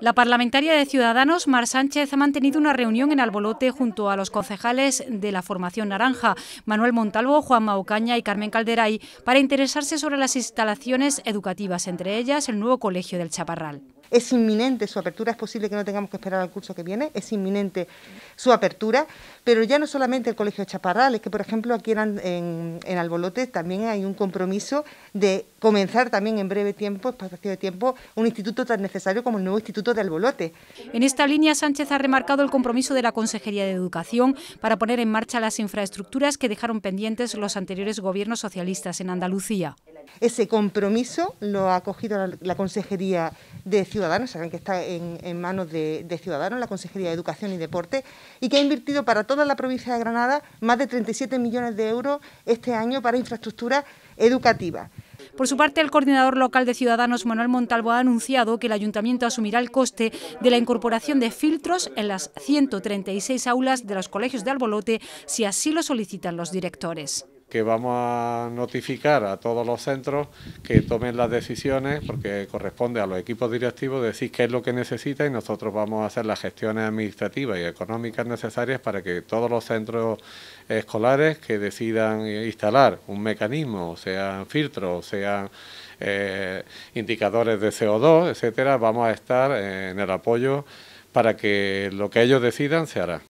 la... parlamentaria de Ciudadanos, Mar Sánchez, ha mantenido una reunión en Albolote junto a los concejales de la formación naranja, Manuel Montalvo, Juan Maucaña y Carmen Calderay, para interesarse sobre las instalaciones educativas, entre ellas el nuevo colegio del Chaparral es inminente su apertura, es posible que no tengamos que esperar al curso que viene, es inminente su apertura, pero ya no solamente el Colegio Chaparral, es que por ejemplo aquí en, en, Albolote también hay un compromiso de comenzar también en breve tiempo, espacio de tiempo, un instituto tan necesario como el nuevo Instituto de Albolote. En esta línea Sánchez ha remarcado el compromiso de la Consejería de Educación para poner en marcha las infraestructuras que dejaron pendientes los anteriores gobiernos socialistas en Andalucía. Ese compromiso lo ha acogido la Consejería de Ciudadanos, saben que está en, manos de, de, Ciudadanos, la Consejería de Educación y Deporte, y que ha invertido para toda la provincia de Granada más de 37 millones de euros este año para infraestructura educativa. Por su parte, el coordinador local de Ciudadanos, Manuel Montalvo, ha anunciado que el ayuntamiento asumirá el coste de la incorporación de filtros en las 136 aulas de los colegios de Albolote, si así lo solicitan los directores que vamos a notificar a todos los centros que tomen las decisiones, porque corresponde a los equipos directivos decir qué es lo que necesita y nosotros vamos a hacer las gestiones administrativas y económicas necesarias para que todos los centros escolares que decidan instalar un mecanismo, sean filtros, sean eh, indicadores de CO2, etcétera, vamos a estar en el apoyo para que lo que ellos decidan se hará.